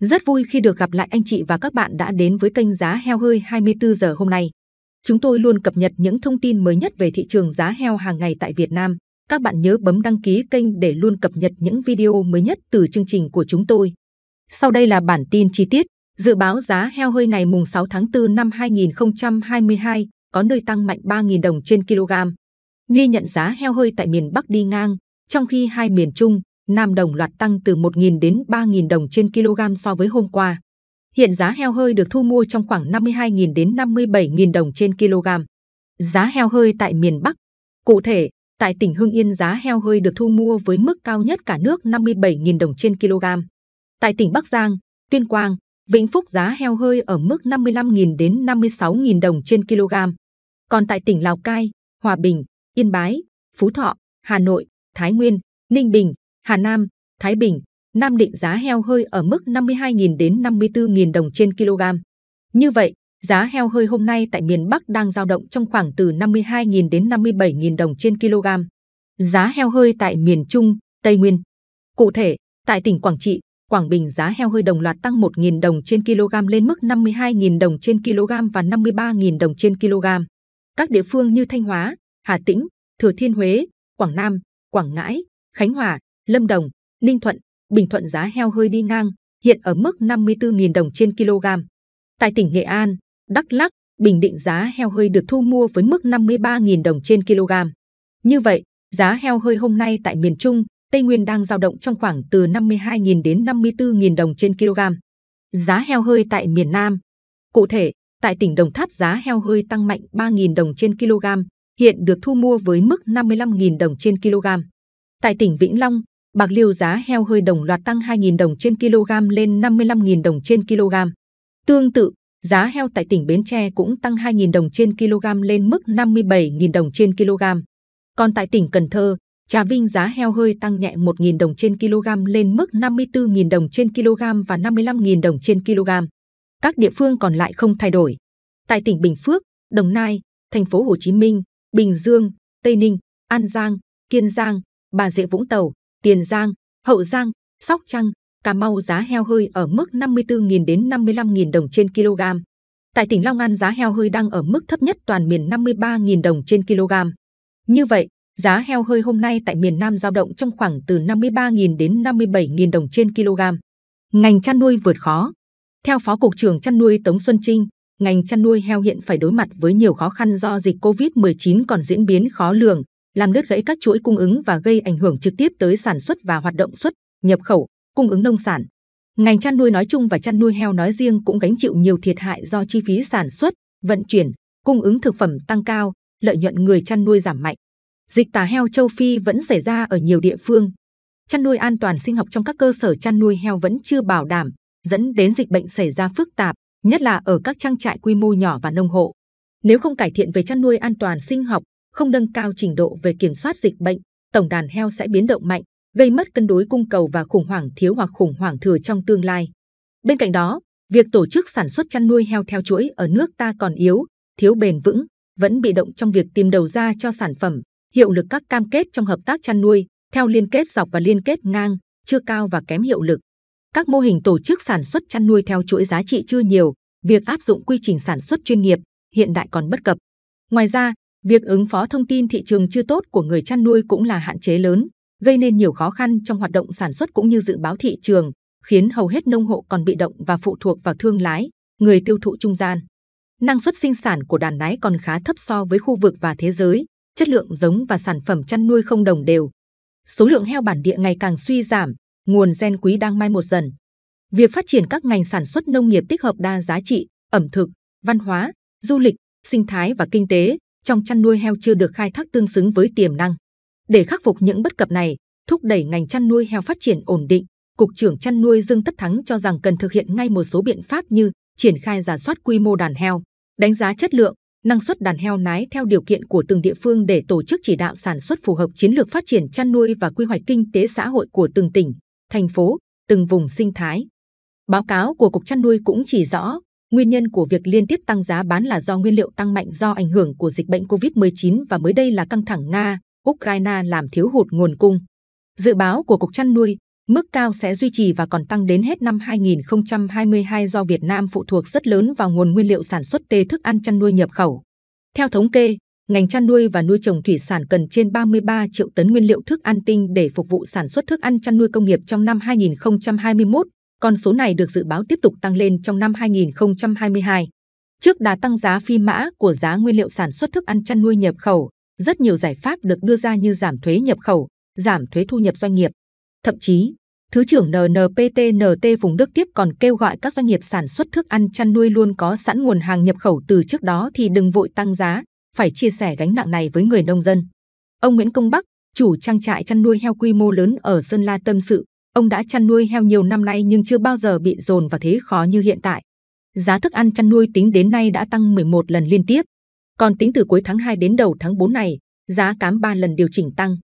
Rất vui khi được gặp lại anh chị và các bạn đã đến với kênh giá heo hơi 24 giờ hôm nay. Chúng tôi luôn cập nhật những thông tin mới nhất về thị trường giá heo hàng ngày tại Việt Nam. Các bạn nhớ bấm đăng ký kênh để luôn cập nhật những video mới nhất từ chương trình của chúng tôi. Sau đây là bản tin chi tiết, dự báo giá heo hơi ngày mùng 6 tháng 4 năm 2022 có nơi tăng mạnh 3.000 đồng trên kg. Ghi nhận giá heo hơi tại miền Bắc đi ngang, trong khi hai miền Trung, Nam đồng loạt tăng từ 1.000 đến 3.000 đồng trên kg so với hôm qua. Hiện giá heo hơi được thu mua trong khoảng 52.000 đến 57.000 đồng trên kg. Giá heo hơi tại miền Bắc. Cụ thể, tại tỉnh Hưng Yên giá heo hơi được thu mua với mức cao nhất cả nước 57.000 đồng trên kg. Tại tỉnh Bắc Giang, Tuyên Quang, Vĩnh Phúc giá heo hơi ở mức 55.000 đến 56.000 đồng trên kg. Còn tại tỉnh Lào Cai, Hòa Bình, Yên Bái, Phú Thọ, Hà Nội, Thái Nguyên, Ninh Bình, Hà Nam, Thái Bình, Nam Định giá heo hơi ở mức 52.000 đến 54.000 đồng trên kg. Như vậy, giá heo hơi hôm nay tại miền Bắc đang giao động trong khoảng từ 52.000 đến 57.000 đồng trên kg. Giá heo hơi tại miền Trung, Tây Nguyên. Cụ thể, tại tỉnh Quảng Trị, Quảng Bình giá heo hơi đồng loạt tăng 1.000 đồng trên kg lên mức 52.000 đồng trên kg và 53.000 đồng trên kg. Các địa phương như Thanh Hóa, Hà Tĩnh, Thừa Thiên Huế, Quảng Nam, Quảng Ngãi, Khánh Hòa, Lâm Đồng, Ninh Thuận, Bình Thuận giá heo hơi đi ngang, hiện ở mức 54.000 đồng trên kg. Tại tỉnh Nghệ An, Đắk Lắk, Bình Định giá heo hơi được thu mua với mức 53.000 đồng trên kg. Như vậy, giá heo hơi hôm nay tại miền Trung, Tây Nguyên đang giao động trong khoảng từ 52.000 đến 54.000 đồng trên kg. Giá heo hơi tại miền Nam. Cụ thể, tại tỉnh Đồng Tháp giá heo hơi tăng mạnh 3.000 đồng trên kg, hiện được thu mua với mức 55.000 đồng trên kg. Tại tỉnh Vĩnh Long, Bạc liêu giá heo hơi đồng loạt tăng 2.000 đồng trên kg lên 55.000 đồng trên kg. Tương tự, giá heo tại tỉnh Bến Tre cũng tăng 2.000 đồng trên kg lên mức 57.000 đồng trên kg. Còn tại tỉnh Cần Thơ, Trà Vinh giá heo hơi tăng nhẹ 1.000 đồng trên kg lên mức 54.000 đồng trên kg và 55.000 đồng trên kg. Các địa phương còn lại không thay đổi. Tại tỉnh Bình Phước, Đồng Nai, Thành phố Hồ Chí Minh, Bình Dương, Tây Ninh, An Giang, Kiên Giang, Bà Rịa Vũng Tàu, Tiền Giang, Hậu Giang, Sóc Trăng, Cà Mau giá heo hơi ở mức 54.000 đến 55.000 đồng trên kg. Tại tỉnh Long An giá heo hơi đang ở mức thấp nhất toàn miền 53.000 đồng trên kg. Như vậy, giá heo hơi hôm nay tại miền Nam giao động trong khoảng từ 53.000 đến 57.000 đồng trên kg. Ngành chăn nuôi vượt khó. Theo Phó Cục trưởng chăn nuôi Tống Xuân Trinh, ngành chăn nuôi heo hiện phải đối mặt với nhiều khó khăn do dịch COVID-19 còn diễn biến khó lường, làm đứt gãy các chuỗi cung ứng và gây ảnh hưởng trực tiếp tới sản xuất và hoạt động xuất, nhập khẩu, cung ứng nông sản. Ngành chăn nuôi nói chung và chăn nuôi heo nói riêng cũng gánh chịu nhiều thiệt hại do chi phí sản xuất, vận chuyển, cung ứng thực phẩm tăng cao, lợi nhuận người chăn nuôi giảm mạnh. Dịch tả heo châu Phi vẫn xảy ra ở nhiều địa phương. Chăn nuôi an toàn sinh học trong các cơ sở chăn nuôi heo vẫn chưa bảo đảm, dẫn đến dịch bệnh xảy ra phức tạp, nhất là ở các trang trại quy mô nhỏ và nông hộ. Nếu không cải thiện về chăn nuôi an toàn sinh học, không nâng cao trình độ về kiểm soát dịch bệnh, tổng đàn heo sẽ biến động mạnh, gây mất cân đối cung cầu và khủng hoảng thiếu hoặc khủng hoảng thừa trong tương lai. Bên cạnh đó, việc tổ chức sản xuất chăn nuôi heo theo chuỗi ở nước ta còn yếu, thiếu bền vững, vẫn bị động trong việc tìm đầu ra cho sản phẩm, hiệu lực các cam kết trong hợp tác chăn nuôi theo liên kết dọc và liên kết ngang chưa cao và kém hiệu lực. Các mô hình tổ chức sản xuất chăn nuôi theo chuỗi giá trị chưa nhiều, việc áp dụng quy trình sản xuất chuyên nghiệp hiện đại còn bất cập. Ngoài ra, Việc ứng phó thông tin thị trường chưa tốt của người chăn nuôi cũng là hạn chế lớn, gây nên nhiều khó khăn trong hoạt động sản xuất cũng như dự báo thị trường, khiến hầu hết nông hộ còn bị động và phụ thuộc vào thương lái, người tiêu thụ trung gian. Năng suất sinh sản của đàn nái còn khá thấp so với khu vực và thế giới, chất lượng giống và sản phẩm chăn nuôi không đồng đều. Số lượng heo bản địa ngày càng suy giảm, nguồn gen quý đang mai một dần. Việc phát triển các ngành sản xuất nông nghiệp tích hợp đa giá trị, ẩm thực, văn hóa, du lịch, sinh thái và kinh tế trong chăn nuôi heo chưa được khai thác tương xứng với tiềm năng. Để khắc phục những bất cập này, thúc đẩy ngành chăn nuôi heo phát triển ổn định, Cục trưởng chăn nuôi Dương Tất Thắng cho rằng cần thực hiện ngay một số biện pháp như triển khai giả soát quy mô đàn heo, đánh giá chất lượng, năng suất đàn heo nái theo điều kiện của từng địa phương để tổ chức chỉ đạo sản xuất phù hợp chiến lược phát triển chăn nuôi và quy hoạch kinh tế xã hội của từng tỉnh, thành phố, từng vùng sinh thái. Báo cáo của Cục chăn nuôi cũng chỉ rõ, Nguyên nhân của việc liên tiếp tăng giá bán là do nguyên liệu tăng mạnh do ảnh hưởng của dịch bệnh COVID-19 và mới đây là căng thẳng Nga, Ukraine làm thiếu hụt nguồn cung. Dự báo của Cục chăn nuôi, mức cao sẽ duy trì và còn tăng đến hết năm 2022 do Việt Nam phụ thuộc rất lớn vào nguồn nguyên liệu sản xuất tê thức ăn chăn nuôi nhập khẩu. Theo thống kê, ngành chăn nuôi và nuôi trồng thủy sản cần trên 33 triệu tấn nguyên liệu thức ăn tinh để phục vụ sản xuất thức ăn chăn nuôi công nghiệp trong năm 2021 con số này được dự báo tiếp tục tăng lên trong năm 2022. Trước đà tăng giá phi mã của giá nguyên liệu sản xuất thức ăn chăn nuôi nhập khẩu, rất nhiều giải pháp được đưa ra như giảm thuế nhập khẩu, giảm thuế thu nhập doanh nghiệp. Thậm chí, Thứ trưởng NNPTNT vùng Đức tiếp còn kêu gọi các doanh nghiệp sản xuất thức ăn chăn nuôi luôn có sẵn nguồn hàng nhập khẩu từ trước đó thì đừng vội tăng giá, phải chia sẻ gánh nặng này với người nông dân. Ông Nguyễn Công Bắc, chủ trang trại chăn nuôi heo quy mô lớn ở Sơn La tâm sự, Ông đã chăn nuôi heo nhiều năm nay nhưng chưa bao giờ bị dồn vào thế khó như hiện tại. Giá thức ăn chăn nuôi tính đến nay đã tăng 11 lần liên tiếp. Còn tính từ cuối tháng 2 đến đầu tháng 4 này, giá cám 3 lần điều chỉnh tăng.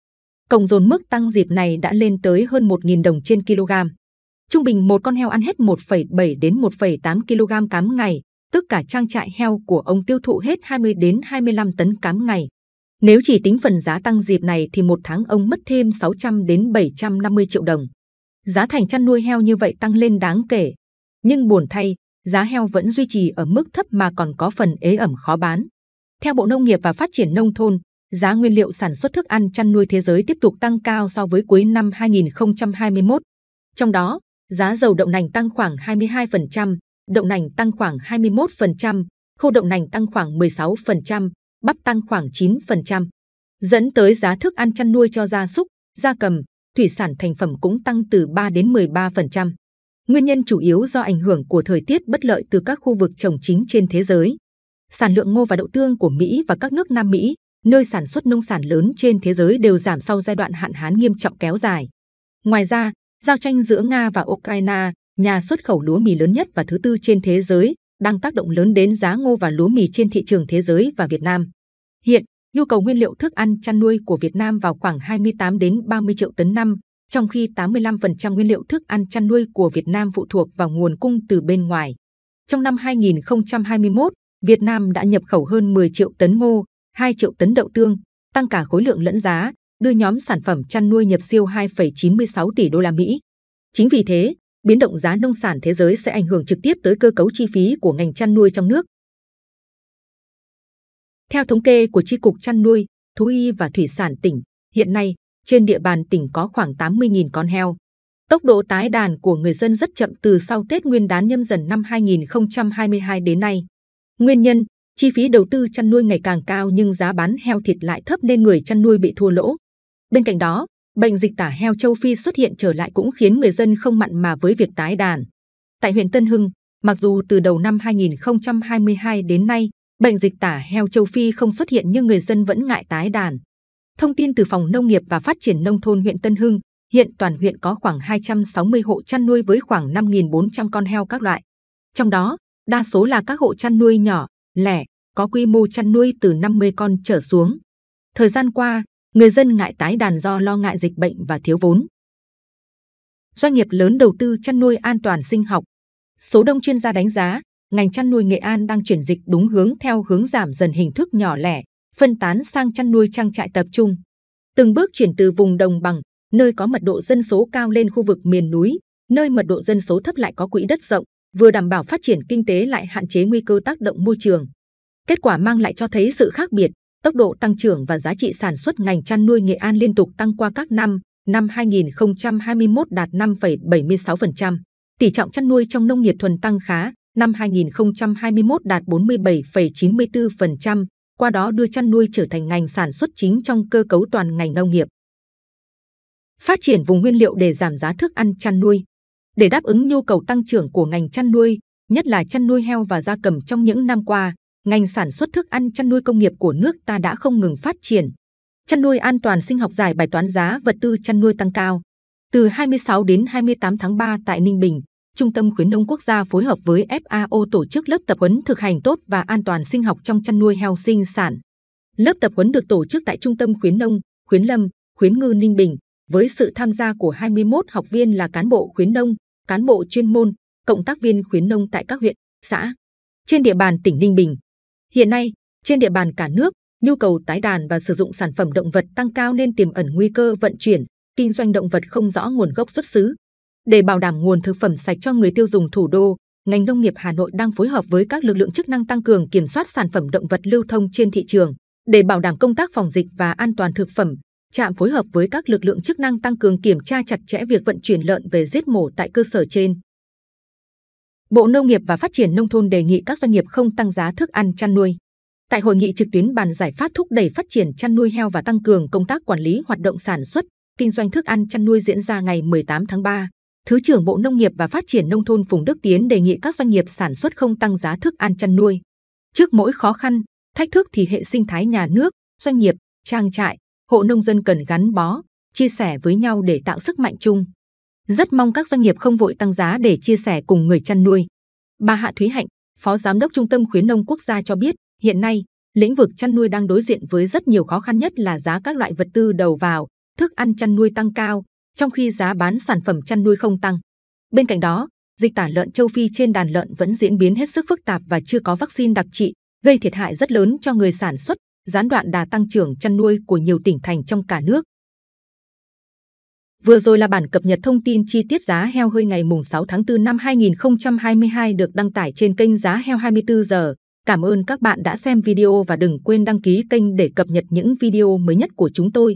Cộng dồn mức tăng dịp này đã lên tới hơn 1.000 đồng trên kg. Trung bình một con heo ăn hết 1,7 đến 1,8 kg cám ngày, tức cả trang trại heo của ông tiêu thụ hết 20 đến 25 tấn cám ngày. Nếu chỉ tính phần giá tăng dịp này thì một tháng ông mất thêm 600 đến 750 triệu đồng giá thành chăn nuôi heo như vậy tăng lên đáng kể. Nhưng buồn thay, giá heo vẫn duy trì ở mức thấp mà còn có phần ế ẩm khó bán. Theo Bộ Nông nghiệp và Phát triển Nông thôn, giá nguyên liệu sản xuất thức ăn chăn nuôi thế giới tiếp tục tăng cao so với cuối năm 2021. Trong đó, giá dầu đậu nành tăng khoảng 22%, đậu nành tăng khoảng 21%, khô đậu nành tăng khoảng 16%, bắp tăng khoảng 9%. Dẫn tới giá thức ăn chăn nuôi cho gia súc, gia cầm, thủy sản thành phẩm cũng tăng từ 3 đến 13%. Nguyên nhân chủ yếu do ảnh hưởng của thời tiết bất lợi từ các khu vực trồng chính trên thế giới. Sản lượng ngô và đậu tương của Mỹ và các nước Nam Mỹ, nơi sản xuất nông sản lớn trên thế giới đều giảm sau giai đoạn hạn hán nghiêm trọng kéo dài. Ngoài ra, giao tranh giữa Nga và Ukraine, nhà xuất khẩu lúa mì lớn nhất và thứ tư trên thế giới, đang tác động lớn đến giá ngô và lúa mì trên thị trường thế giới và Việt Nam. Hiện, nhu cầu nguyên liệu thức ăn chăn nuôi của Việt Nam vào khoảng 28 đến 30 triệu tấn năm, trong khi 85% nguyên liệu thức ăn chăn nuôi của Việt Nam phụ thuộc vào nguồn cung từ bên ngoài. Trong năm 2021, Việt Nam đã nhập khẩu hơn 10 triệu tấn ngô, 2 triệu tấn đậu tương, tăng cả khối lượng lẫn giá, đưa nhóm sản phẩm chăn nuôi nhập siêu 2,96 tỷ đô la Mỹ. Chính vì thế, biến động giá nông sản thế giới sẽ ảnh hưởng trực tiếp tới cơ cấu chi phí của ngành chăn nuôi trong nước, theo thống kê của Tri Cục Chăn nuôi, Thú y và Thủy sản tỉnh, hiện nay trên địa bàn tỉnh có khoảng 80.000 con heo. Tốc độ tái đàn của người dân rất chậm từ sau Tết Nguyên đán nhâm dần năm 2022 đến nay. Nguyên nhân, chi phí đầu tư chăn nuôi ngày càng cao nhưng giá bán heo thịt lại thấp nên người chăn nuôi bị thua lỗ. Bên cạnh đó, bệnh dịch tả heo châu Phi xuất hiện trở lại cũng khiến người dân không mặn mà với việc tái đàn. Tại huyện Tân Hưng, mặc dù từ đầu năm 2022 đến nay, Bệnh dịch tả heo châu Phi không xuất hiện nhưng người dân vẫn ngại tái đàn. Thông tin từ Phòng Nông nghiệp và Phát triển Nông thôn huyện Tân Hưng, hiện toàn huyện có khoảng 260 hộ chăn nuôi với khoảng 5.400 con heo các loại. Trong đó, đa số là các hộ chăn nuôi nhỏ, lẻ, có quy mô chăn nuôi từ 50 con trở xuống. Thời gian qua, người dân ngại tái đàn do lo ngại dịch bệnh và thiếu vốn. Doanh nghiệp lớn đầu tư chăn nuôi an toàn sinh học. Số đông chuyên gia đánh giá, ngành chăn nuôi Nghệ An đang chuyển dịch đúng hướng theo hướng giảm dần hình thức nhỏ lẻ, phân tán sang chăn nuôi trang trại tập trung. Từng bước chuyển từ vùng đồng bằng, nơi có mật độ dân số cao lên khu vực miền núi, nơi mật độ dân số thấp lại có quỹ đất rộng, vừa đảm bảo phát triển kinh tế lại hạn chế nguy cơ tác động môi trường. Kết quả mang lại cho thấy sự khác biệt, tốc độ tăng trưởng và giá trị sản xuất ngành chăn nuôi Nghệ An liên tục tăng qua các năm, năm 2021 đạt 5,76%, tỷ trọng chăn nuôi trong nông nghiệp thuần tăng khá, năm 2021 đạt 47,94%, qua đó đưa chăn nuôi trở thành ngành sản xuất chính trong cơ cấu toàn ngành nông nghiệp. Phát triển vùng nguyên liệu để giảm giá thức ăn chăn nuôi. Để đáp ứng nhu cầu tăng trưởng của ngành chăn nuôi, nhất là chăn nuôi heo và gia cầm trong những năm qua, ngành sản xuất thức ăn chăn nuôi công nghiệp của nước ta đã không ngừng phát triển. Chăn nuôi an toàn sinh học giải bài toán giá vật tư chăn nuôi tăng cao. Từ 26 đến 28 tháng 3 tại Ninh Bình, Trung tâm khuyến nông quốc gia phối hợp với FAO tổ chức lớp tập huấn thực hành tốt và an toàn sinh học trong chăn nuôi heo sinh sản. Lớp tập huấn được tổ chức tại Trung tâm khuyến nông, khuyến lâm, khuyến ngư Ninh Bình với sự tham gia của 21 học viên là cán bộ khuyến nông, cán bộ chuyên môn, cộng tác viên khuyến nông tại các huyện, xã trên địa bàn tỉnh Ninh Bình. Hiện nay, trên địa bàn cả nước, nhu cầu tái đàn và sử dụng sản phẩm động vật tăng cao nên tiềm ẩn nguy cơ vận chuyển, kinh doanh động vật không rõ nguồn gốc xuất xứ, để bảo đảm nguồn thực phẩm sạch cho người tiêu dùng thủ đô, ngành nông nghiệp Hà Nội đang phối hợp với các lực lượng chức năng tăng cường kiểm soát sản phẩm động vật lưu thông trên thị trường. Để bảo đảm công tác phòng dịch và an toàn thực phẩm, trạm phối hợp với các lực lượng chức năng tăng cường kiểm tra chặt chẽ việc vận chuyển lợn về giết mổ tại cơ sở trên. Bộ Nông nghiệp và Phát triển Nông thôn đề nghị các doanh nghiệp không tăng giá thức ăn chăn nuôi. Tại hội nghị trực tuyến bàn giải pháp thúc đẩy phát triển chăn nuôi heo và tăng cường công tác quản lý hoạt động sản xuất, kinh doanh thức ăn chăn nuôi diễn ra ngày 18 tháng 3. Thứ trưởng Bộ Nông nghiệp và Phát triển Nông thôn Phùng Đức Tiến đề nghị các doanh nghiệp sản xuất không tăng giá thức ăn chăn nuôi. Trước mỗi khó khăn, thách thức thì hệ sinh thái nhà nước, doanh nghiệp, trang trại, hộ nông dân cần gắn bó, chia sẻ với nhau để tạo sức mạnh chung. Rất mong các doanh nghiệp không vội tăng giá để chia sẻ cùng người chăn nuôi. Bà Hạ Thúy Hạnh, Phó Giám đốc Trung tâm Khuyến nông Quốc gia cho biết, hiện nay, lĩnh vực chăn nuôi đang đối diện với rất nhiều khó khăn nhất là giá các loại vật tư đầu vào, thức ăn chăn nuôi tăng cao, trong khi giá bán sản phẩm chăn nuôi không tăng. Bên cạnh đó, dịch tả lợn châu Phi trên đàn lợn vẫn diễn biến hết sức phức tạp và chưa có vaccine đặc trị, gây thiệt hại rất lớn cho người sản xuất, gián đoạn đà tăng trưởng chăn nuôi của nhiều tỉnh thành trong cả nước. Vừa rồi là bản cập nhật thông tin chi tiết giá heo hơi ngày mùng 6 tháng 4 năm 2022 được đăng tải trên kênh Giá Heo 24 giờ. Cảm ơn các bạn đã xem video và đừng quên đăng ký kênh để cập nhật những video mới nhất của chúng tôi.